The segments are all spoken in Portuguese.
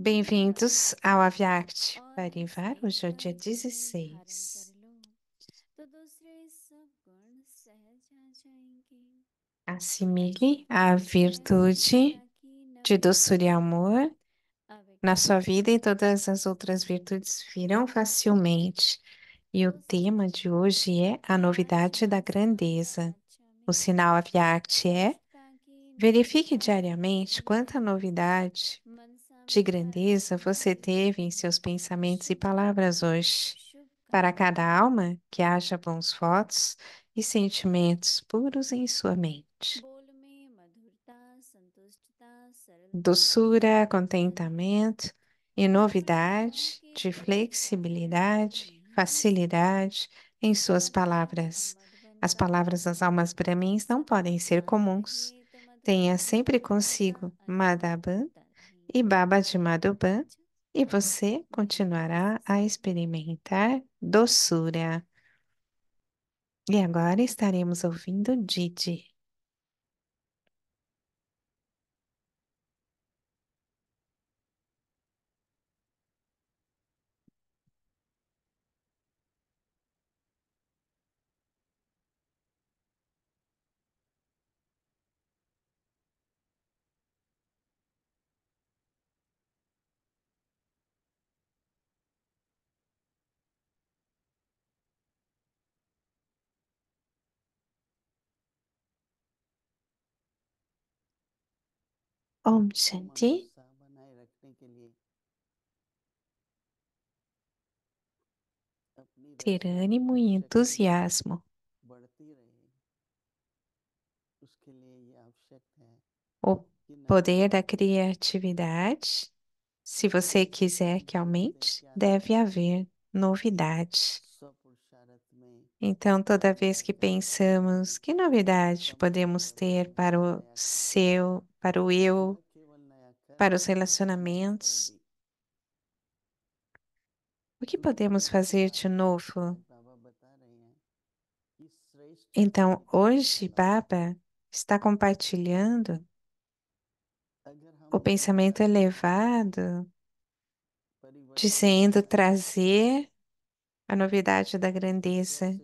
Bem-vindos ao Aviarte Parivar, hoje é o dia 16. Assimile a virtude de doçura e amor na sua vida e todas as outras virtudes virão facilmente. E o tema de hoje é a novidade da grandeza. O sinal Aviarte é Verifique diariamente quanta novidade de grandeza você teve em seus pensamentos e palavras hoje. Para cada alma que haja bons votos e sentimentos puros em sua mente. Doçura, contentamento e novidade de flexibilidade, facilidade em suas palavras. As palavras das almas brahmins não podem ser comuns. Tenha sempre consigo Madhaban e Baba de Madhuban, e você continuará a experimentar doçura. E agora estaremos ouvindo Didi. om Shanti ter ânimo e entusiasmo. O poder da criatividade, se você quiser que aumente, deve haver novidade. Então, toda vez que pensamos que novidade podemos ter para o seu para o eu, para os relacionamentos. O que podemos fazer de novo? Então, hoje, Baba está compartilhando o pensamento elevado, dizendo trazer a novidade da grandeza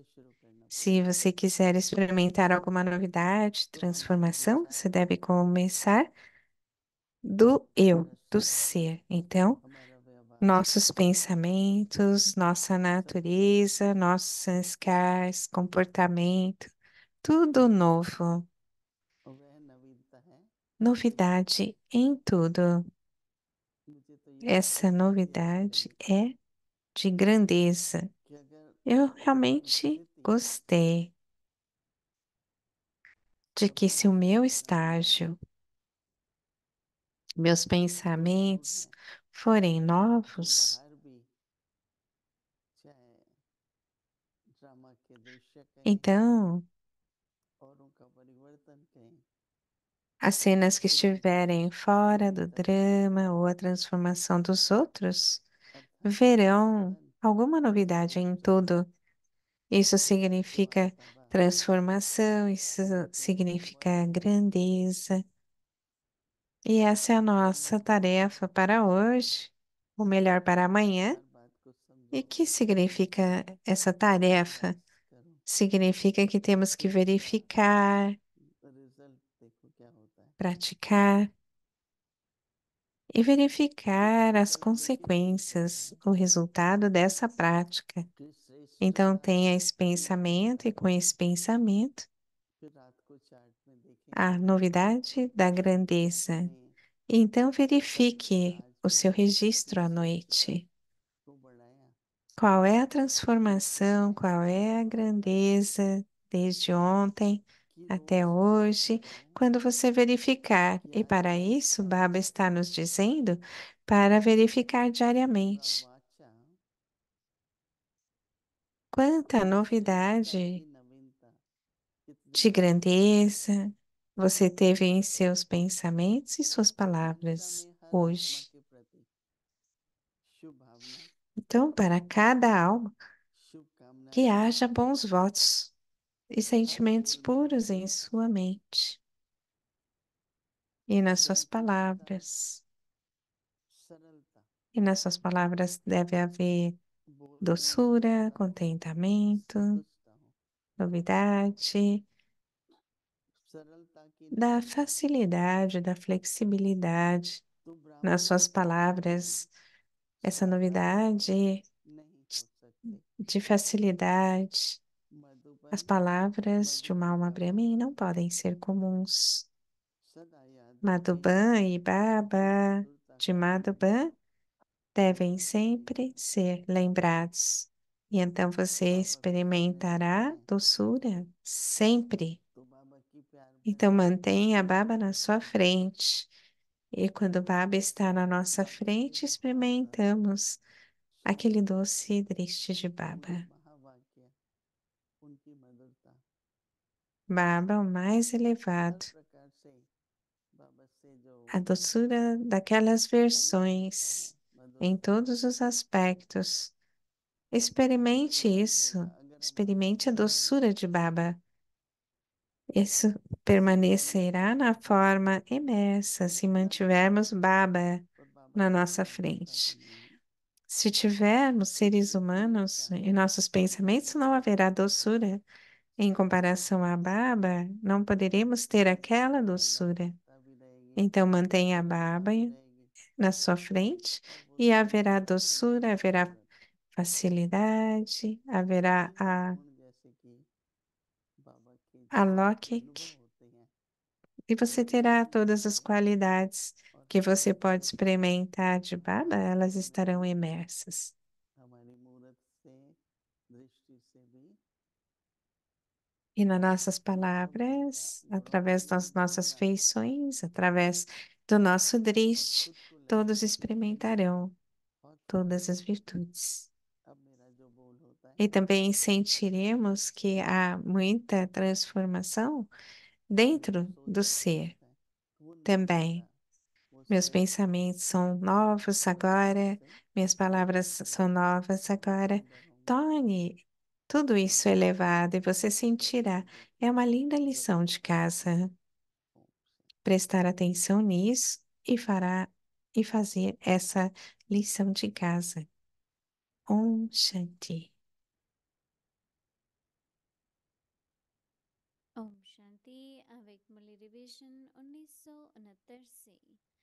se você quiser experimentar alguma novidade, transformação, você deve começar do eu, do ser. Então, nossos pensamentos, nossa natureza, nossos sanskars, comportamento, tudo novo. Novidade em tudo. Essa novidade é de grandeza. Eu realmente gostei de que se o meu estágio, meus pensamentos forem novos, então as cenas que estiverem fora do drama ou a transformação dos outros verão alguma novidade em tudo isso significa transformação, isso significa grandeza. E essa é a nossa tarefa para hoje, ou melhor, para amanhã. E que significa essa tarefa? Significa que temos que verificar, praticar e verificar as consequências, o resultado dessa prática. Então tenha esse pensamento e com esse pensamento né, a novidade da grandeza. Então verifique o seu né, registro à noite. Qual é a transformação, qual é a grandeza desde ontem até hoje, quando você verificar. E para isso, Baba está nos dizendo para verificar diariamente. Quanta novidade de grandeza você teve em seus pensamentos e suas palavras hoje. Então, para cada alma, que haja bons votos e sentimentos puros em sua mente e nas suas palavras. E nas suas palavras deve haver doçura, contentamento, novidade, da facilidade, da flexibilidade nas suas palavras, essa novidade de facilidade. As palavras de uma alma Brahmin não podem ser comuns. Madhuban e Baba de Madhuban devem sempre ser lembrados, e então você experimentará doçura sempre. Então mantenha a baba na sua frente. E quando o baba está na nossa frente, experimentamos aquele doce triste de baba. Baba, o mais elevado. A doçura daquelas versões em todos os aspectos. Experimente isso. Experimente a doçura de Baba. Isso permanecerá na forma imersa se mantivermos Baba na nossa frente. Se tivermos seres humanos em nossos pensamentos, não haverá doçura. Em comparação a Baba, não poderemos ter aquela doçura. Então, mantenha a Baba na sua frente e haverá doçura, haverá facilidade, haverá a Alokik, e você terá todas as qualidades que você pode experimentar de Baba, elas estarão imersas. E nas nossas palavras, através das nossas feições, através do nosso driste, todos experimentarão todas as virtudes. E também sentiremos que há muita transformação dentro do ser também. Meus pensamentos são novos agora, minhas palavras são novas agora. Torne tudo isso elevado e você sentirá. É uma linda lição de casa. Prestar atenção nisso e fará e fazer essa lição de casa. Om Shanti. Om Shanti, avec Muli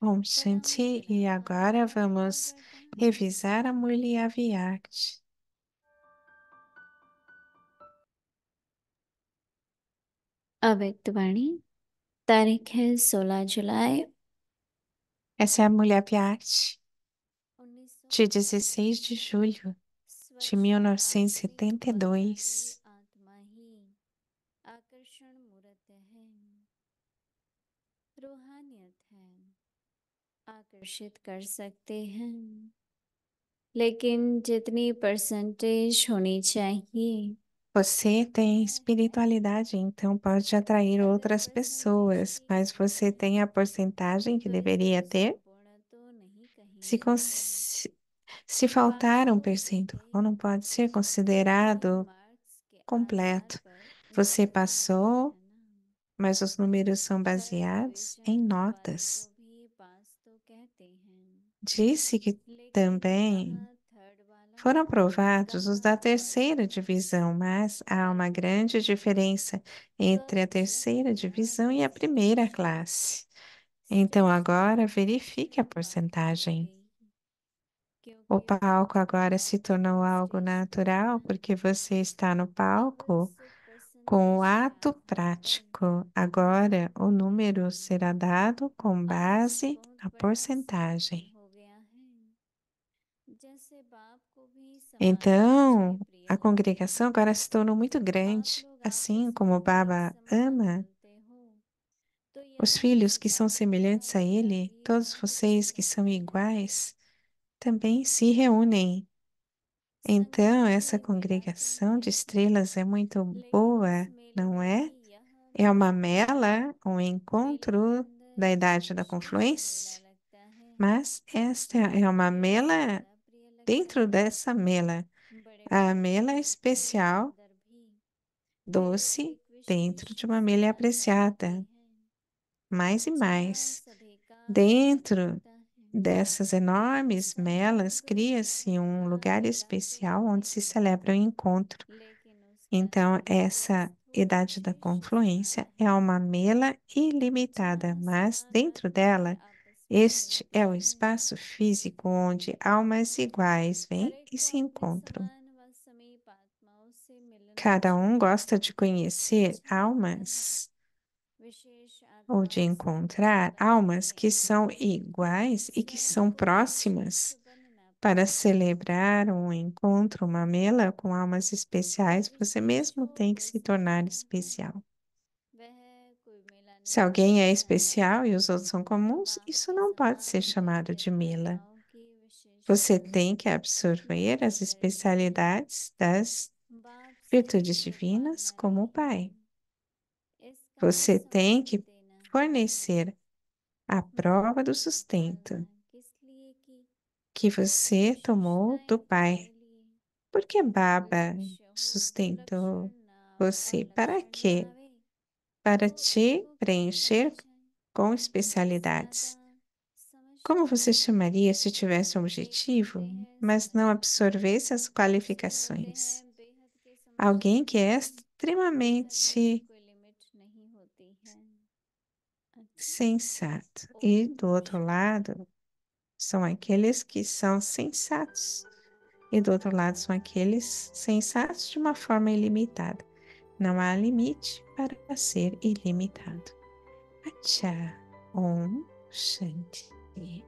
Om Shanti, e agora vamos é revisar a Muli Aviart. अव्यक्त वाणी तारीख है 16 जुलाई Essa é a Mulher Piatti, de 16 de julho de 1972. आकर्षित कर सकते हैं लेकिन जितनी परसेंटेज होनी चाहिए Você tem espiritualidade, então pode atrair outras pessoas, mas você tem a porcentagem que deveria ter? Se, se faltar um percentual, não pode ser considerado completo. Você passou, mas os números são baseados em notas. Disse que também foram aprovados os da terceira divisão, mas há uma grande diferença entre a terceira divisão e a primeira classe. Então, agora verifique a porcentagem. O palco agora se tornou algo natural porque você está no palco com o ato prático. Agora, o número será dado com base na porcentagem. Então, a congregação agora se tornou muito grande, assim como Baba ama os filhos que são semelhantes a ele, todos vocês que são iguais, também se reúnem. Então, essa congregação de estrelas é muito boa, não é? É uma mela, um encontro da idade da confluência, é mas esta é uma mela dentro dessa mela. A mela especial, doce, dentro de uma mela apreciada. Mais e mais. Dentro dessas enormes melas cria-se um lugar especial onde se celebra o encontro. Então, essa idade da confluência é uma mela ilimitada, mas dentro dela este é o espaço físico onde almas iguais vêm e se encontram. Cada um gosta de conhecer almas ou de encontrar almas que são iguais e que são próximas para celebrar um encontro, uma mela com almas especiais, você mesmo tem que se tornar especial. Se alguém é especial e os outros são comuns, isso não pode ser chamado de Mila. Você tem que absorver as especialidades das virtudes divinas como o Pai. Você tem que fornecer a prova do sustento que você tomou do Pai. Por que Baba sustentou você? Para quê? para te preencher com especialidades. Como você chamaria se tivesse um objetivo, mas não absorvesse as qualificações? Alguém que é extremamente sensato. E do outro lado, são aqueles que são sensatos. E do outro lado, são aqueles sensatos de uma forma ilimitada. Não há limite para ser ilimitado. Achá Om Shanti.